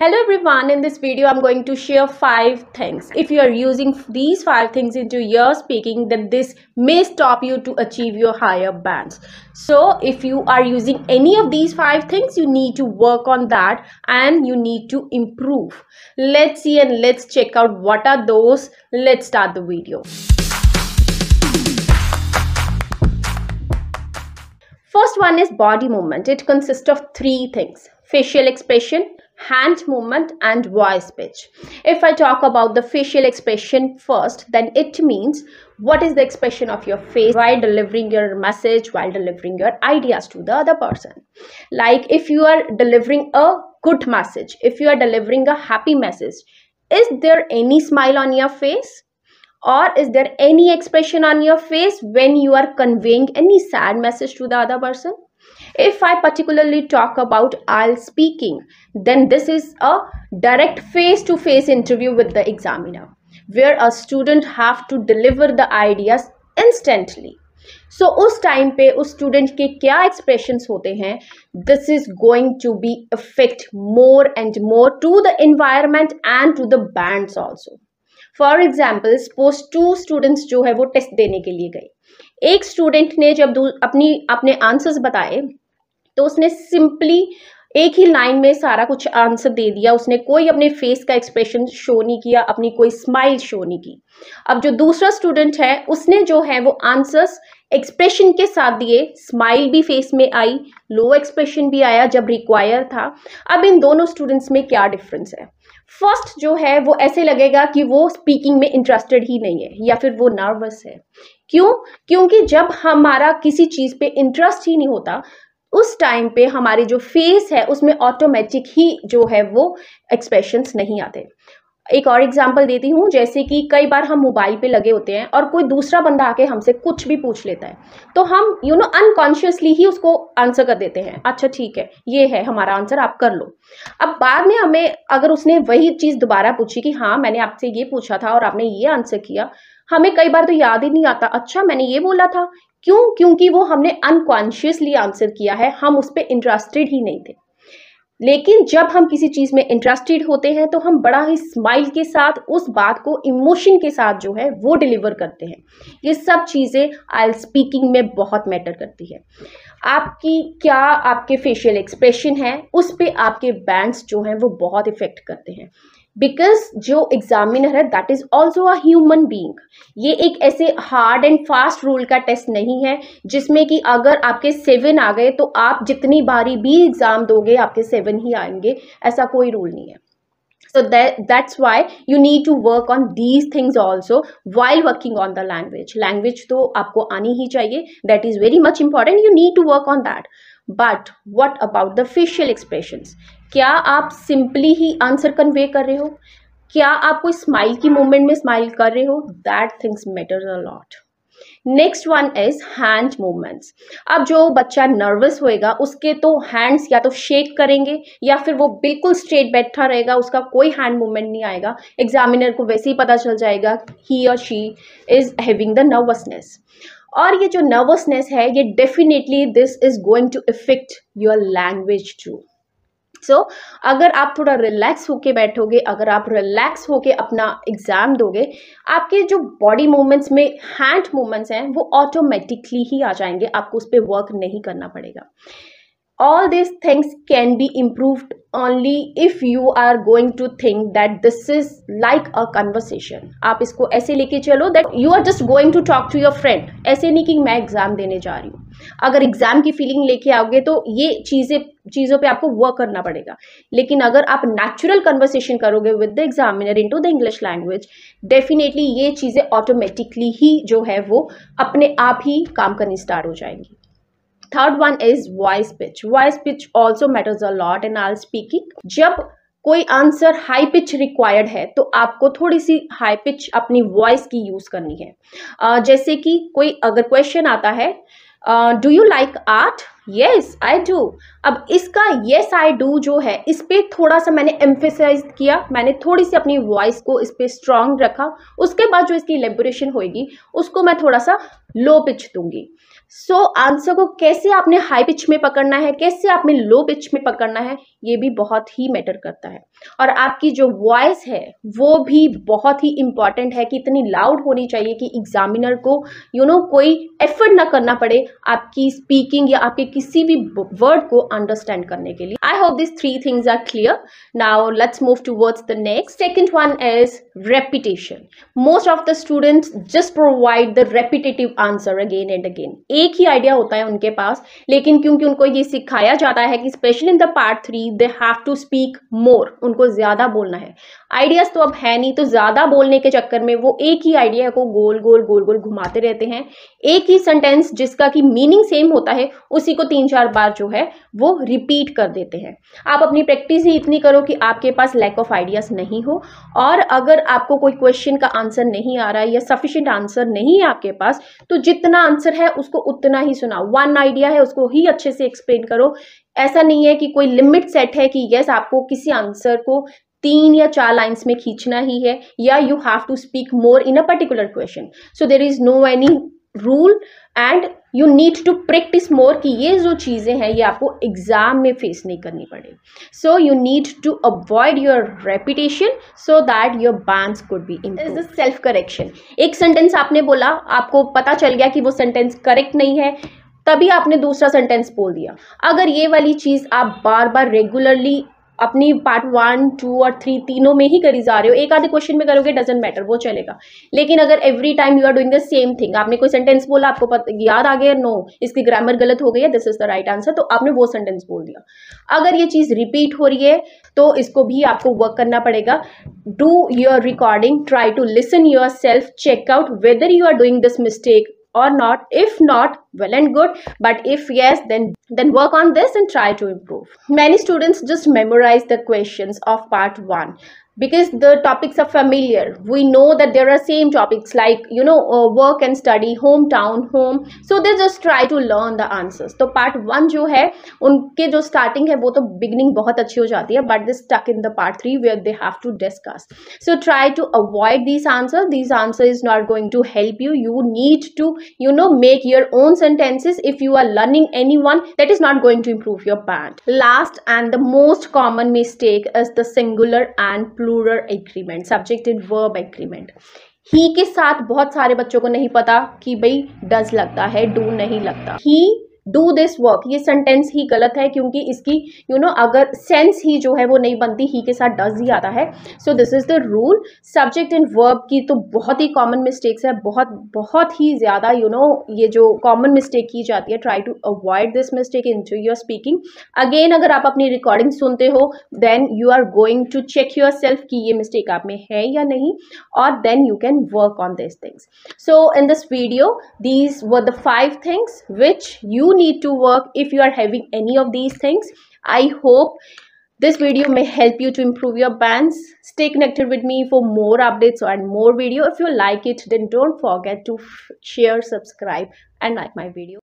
hello everyone in this video i'm going to share five things if you are using these five things into your speaking then this may stop you to achieve your higher bands so if you are using any of these five things you need to work on that and you need to improve let's see and let's check out what are those let's start the video First one is body movement. It consists of three things. Facial expression, hand movement and voice pitch. If I talk about the facial expression first, then it means what is the expression of your face while delivering your message, while delivering your ideas to the other person. Like if you are delivering a good message, if you are delivering a happy message, is there any smile on your face? Or is there any expression on your face when you are conveying any sad message to the other person? If I particularly talk about I'll speaking, then this is a direct face-to-face interview with the examiner where a student have to deliver the ideas instantly. so, उस time पे उस student के क्या expressions होते हैं going to be affect more and more to the environment and to the bands also. For example suppose two students जो है वो टेस्ट देने के लिए गए एक स्टूडेंट ने जब अपनी अपने आंसर्स बताए तो उसने सिंपली एक ही लाइन में सारा कुछ आंसर दे दिया उसने कोई अपने फेस का एक्सप्रेशन शो नहीं किया अपनी कोई स्माइल शो नहीं की अब जो दूसरा स्टूडेंट है उसने जो है वो आंसर्स एक्सप्रेशन के साथ दिए स्माइल भी फेस में आई लो एक्सप्रेशन भी आया जब रिक्वायर था अब इन दोनों स्टूडेंट्स में क्या डिफरेंस है फर्स्ट जो है वो ऐसे लगेगा कि वो स्पीकिंग में इंटरेस्टेड ही नहीं है या फिर वो नर्वस है क्यों क्योंकि जब हमारा किसी चीज़ पे इंटरेस्ट ही नहीं होता उस टाइम पे हमारी जो फेस है उसमें ऑटोमेटिक ही जो है वो एक्सप्रेशंस नहीं आते एक और एग्जाम्पल देती हूँ जैसे कि कई बार हम मोबाइल पे लगे होते हैं और कोई दूसरा बंदा आके हमसे कुछ भी पूछ लेता है तो हम यू नो अनकॉन्शियसली ही उसको आंसर कर देते हैं अच्छा ठीक है ये है हमारा आंसर आप कर लो अब बाद में हमें अगर उसने वही चीज़ दोबारा पूछी कि हाँ मैंने आपसे ये पूछा था और आपने ये आंसर किया हमें कई बार तो याद ही नहीं आता अच्छा मैंने ये बोला था क्यों क्योंकि वो हमने अनकॉन्शियसली आंसर किया है हम उस पर इंटरेस्टेड ही नहीं थे लेकिन जब हम किसी चीज़ में इंटरेस्टेड होते हैं तो हम बड़ा ही स्माइल के साथ उस बात को इमोशन के साथ जो है वो डिलीवर करते हैं ये सब चीज़ें आई स्पीकिंग में बहुत मैटर करती है आपकी क्या आपके फेशियल एक्सप्रेशन है उस पर आपके बैंड्स जो हैं वो बहुत इफ़ेक्ट करते हैं बिकॉज जो एग्जामिनर है that is also a human being ये एक ऐसे हार्ड एंड फास्ट रूल का टेस्ट नहीं है जिसमें कि अगर आपके सेवन आ गए तो आप जितनी बारी भी एग्जाम दोगे आपके सेवन ही आएंगे ऐसा कोई रूल नहीं है so that's why you need to work on these things also while working on the language language तो आपको आनी ही चाहिए that is very much important you need to work on that but what about the facial expression क्या आप simply ही answer convey कर रहे हो क्या आप कोई स्माइल की मूवमेंट में स्माइल कर रहे हो that things matter a lot next one is hand movements अब जो बच्चा नर्वस होएगा उसके तो हैंड्स या तो शेक करेंगे या फिर वो बिल्कुल स्ट्रेट बैठा रहेगा उसका कोई हैंड मूवमेंट नहीं आएगा एग्जामिनर को वैसे ही पता चल जाएगा ही और she is having the nervousness और ये जो नर्वसनेस है ये definitely this is going to effect your language too so so, अगर आप थोड़ा रिलैक्स होके बैठोगे अगर आप रिलैक्स होके अपना एग्ज़ाम दोगे आपके जो बॉडी मूवमेंट्स में हैंड मूवमेंट्स हैं वो ऑटोमेटिकली ही आ जाएंगे आपको उस पर वर्क नहीं करना पड़ेगा all this things can be improved only if you are going to think that this is like a conversation आप इसको ऐसे लेके चलो that you are just going to talk to your friend ऐसे नहीं कि मैं एग्ज़ाम देने जा रही हूँ अगर एग्ज़ाम की फीलिंग लेके आओगे तो ये चीज़ें चीज़ों पे आपको वर्क करना पड़ेगा लेकिन अगर आप नेचुरल कन्वर्सेशन करोगे with the examiner into the English language definitely ये चीज़ें ऑटोमेटिकली ही जो है वो अपने आप ही काम करनी स्टार्ट हो जाएंगी third one is voice pitch voice pitch also matters a lot in all speaking जब कोई आंसर हाई पिच रिक्वायर्ड है तो आपको थोड़ी सी हाई पिच अपनी वॉइस की यूज़ करनी है uh, जैसे कि कोई अगर क्वेश्चन आता है do you like art yes I do अब इसका येस आई डू जो है इस पर थोड़ा सा मैंने एम्फेसाइज किया मैंने थोड़ी सी अपनी वॉइस को इस पर स्ट्रांग रखा उसके बाद जो इसकी लेबोरेशन होगी उसको मैं थोड़ा सा लो पिच दूंगी सो so, आंसर को कैसे आपने हाई पिच में पकड़ना है कैसे आपने लो पिच में पकड़ना है ये भी बहुत ही मैटर करता है और आपकी जो वॉइस है वो भी बहुत ही इम्पॉर्टेंट है कि इतनी लाउड होनी चाहिए कि एग्जामिनर को यू you नो know, कोई एफर्ट ना करना पड़े आपकी स्पीकिंग या आपके किसी भी वर्ड को अंडरस्टैंड करने के लिए I hope this three things are clear now let's move towards the next second one is repetition most of the students just provide the repetitive answer again and again एक ही idea होता है उनके पास लेकिन क्योंकि उनको ये सिखाया जाता है कि specially in the part three speak they have to speak more उनको ज़्यादा बोलना है आइडियाज़ तो अब है नहीं तो ज़्यादा बोलने के चक्कर में वो एक ही आइडिया को गोल गोल गोल गोल घुमाते रहते हैं एक ही सेंटेंस जिसका कि मीनिंग सेम होता है उसी को तीन चार बार जो है वो रिपीट कर देते हैं आप अपनी प्रैक्टिस ही इतनी करो कि आपके पास लैक ऑफ आइडियाज़ नहीं हो और अगर आपको कोई क्वेश्चन का आंसर नहीं आ रहा है या सफिशियंट आंसर नहीं है आपके पास तो जितना आंसर है उसको उतना ही सुनाओ वन आइडिया है उसको ही अच्छे से एक्सप्लेन करो ऐसा नहीं है कि कोई लिमिट सेट है कि यस आपको किसी आंसर को तीन या चार लाइन्स में खींचना ही है या you have to speak more in a particular question so there is no any rule and you need to practice more कि ये जो चीज़ें हैं ये आपको एग्ज़ाम में फेस नहीं करनी पड़े so you need to avoid your repetition so that your bands could be increase self correction एक सेंटेंस आपने बोला आपको पता चल गया कि वो सेंटेंस करेक्ट नहीं है तभी आपने दूसरा सेंटेंस बोल दिया अगर ये वाली चीज़ आप बार बार रेगुलरली अपनी पार्ट वन टू और थ्री तीनों में ही करी जा रहे हो एक आधे क्वेश्चन में करोगे डजेंट मैटर वो चलेगा लेकिन अगर every time you are doing the same thing आपने कोई सेंटेंस बोला आपको पता याद आ गया नो इसकी ग्रामर गलत हो गई है this is the right answer तो आपने वो सेंटेंस बोल दिया अगर ये चीज़ रिपीट हो रही है तो इसको भी आपको वर्क करना पड़ेगा do your recording try to listen yourself check out whether you are doing this mistake or not if not well and good but if yes then then work on this and try to improve many students just memorize the questions of part 1 because the topics are familiar we know that there are same topics like you know uh, work and study hometown home so they just try to learn the answers so part one jo hai unke starting hai wo to beginning but they are stuck in the part three where they have to discuss so try to avoid these answers these answers are not going to help you you need to you know make your own sentences if you are learning anyone that is not going to improve your band last and the most common mistake is the singular and plural plural agreement subject and verb agreement ही के साथ बहुत सारे बच्चों को नहीं पता कि भाई डज लगता है डू नहीं लगता ही डू दिस वर्क ये सेंटेंस ही गलत है क्योंकि इसकी यू you नो know, अगर सेंस ही जो है वो नहीं बनती ही के साथ डज ही आता है so this is the rule subject and verb की तो बहुत ही कॉमन मिस्टेक्स है बहुत बहुत ही ज़्यादा यू नो ये जो कॉमन मिस्टेक की जाती है try to avoid this mistake in to your speaking again अगर आप अपनी रिकॉर्डिंग सुनते हो then you are going to check yourself कि ये मिस्टेक आप में है या नहीं और then you can work on this things so in this video these were the five things which you need to work if you are having any of these things. I hope this video may help you to improve your bands. Stay connected with me for more updates and more video. If you like it, then don't forget to share, subscribe and like my video.